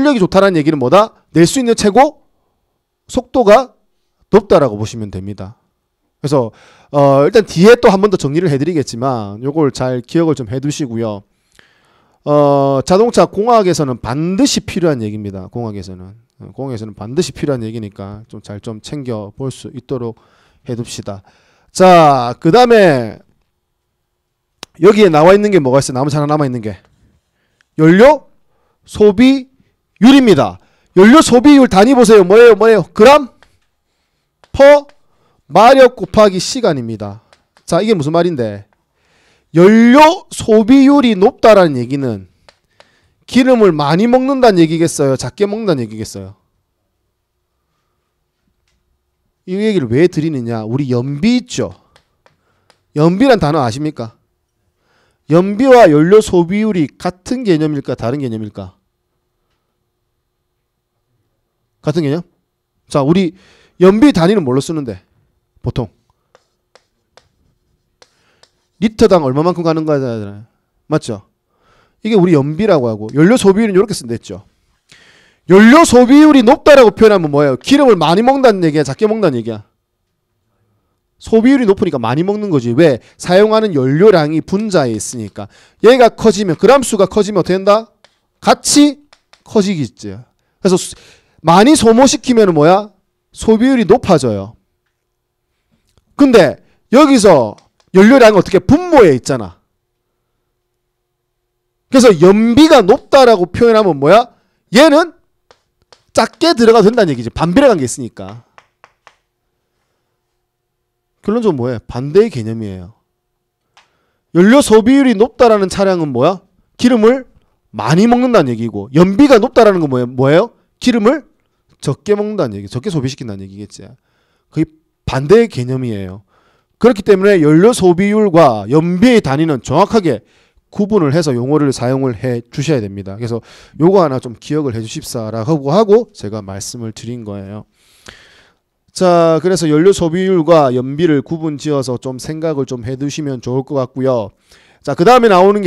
출력이 좋다라는 얘기는 뭐다? 낼 수 있는 최고 속도가 높다라고 보시면 됩니다. 그래서 어, 일단 뒤에 또 한 번 더 정리를 해드리겠지만 요걸 잘 기억을 좀 해두시고요. 어, 자동차 공학에서는 반드시 필요한 얘기입니다. 공학에서는 어, 공학에서는 반드시 필요한 얘기니까 좀 잘좀 좀 챙겨 볼 수 있도록 해둡시다. 자, 그 다음에 여기에 나와 있는 게 뭐가 있어? 나무지 하나 남아 있는 게 연료 소비 율입니다. 연료 소비율 단위 보세요. 뭐예요? 뭐예요? 그램 퍼 마력 곱하기 시간입니다. 자, 이게 무슨 말인데? 연료 소비율이 높다라는 얘기는 기름을 많이 먹는다는 얘기겠어요? 작게 먹는다는 얘기겠어요? 이 얘기를 왜 드리느냐? 우리 연비 있죠? 연비란 단어 아십니까? 연비와 연료 소비율이 같은 개념일까? 다른 개념일까? 같은 개념? 자, 우리 연비 단위는 뭘로 쓰는데? 보통. 리터당 얼마만큼 가는거 하잖아요. 맞죠? 이게 우리 연비라고 하고 연료 소비율은 이렇게 쓴댔죠. 연료 소비율이 높다라고 표현하면 뭐예요? 기름을 많이 먹는다는 얘기야, 작게 먹는다는 얘기야. 소비율이 높으니까 많이 먹는 거지. 왜? 사용하는 연료량이 분자에 있으니까. 얘가 커지면 그람수가 커지면 된다? 같이 커지겠지. 그래서 많이 소모시키면 뭐야? 소비율이 높아져요. 근데 여기서 연료량이 어떻게 분모에 있잖아. 그래서 연비가 높다라고 표현하면 뭐야? 얘는 작게 들어가도 된다는 얘기지. 반비례 관계 있으니까. 결론적으로 뭐예요? 반대의 개념이에요. 연료 소비율이 높다라는 차량은 뭐야? 기름을 많이 먹는다는 얘기고 연비가 높다라는 건 뭐예요? 뭐예요? 기름을 적게 먹는다는 얘기, 적게 소비시킨다는 얘기겠지. 그게 반대의 개념이에요. 그렇기 때문에 연료 소비율과 연비의 단위는 정확하게 구분을 해서 용어를 사용을 해 주셔야 됩니다. 그래서 요거 하나 좀 기억을 해 주십사라고 하고 제가 말씀을 드린 거예요. 자, 그래서 연료 소비율과 연비를 구분 지어서 좀 생각을 좀 해 두시면 좋을 것 같고요. 자, 그 다음에 나오는 게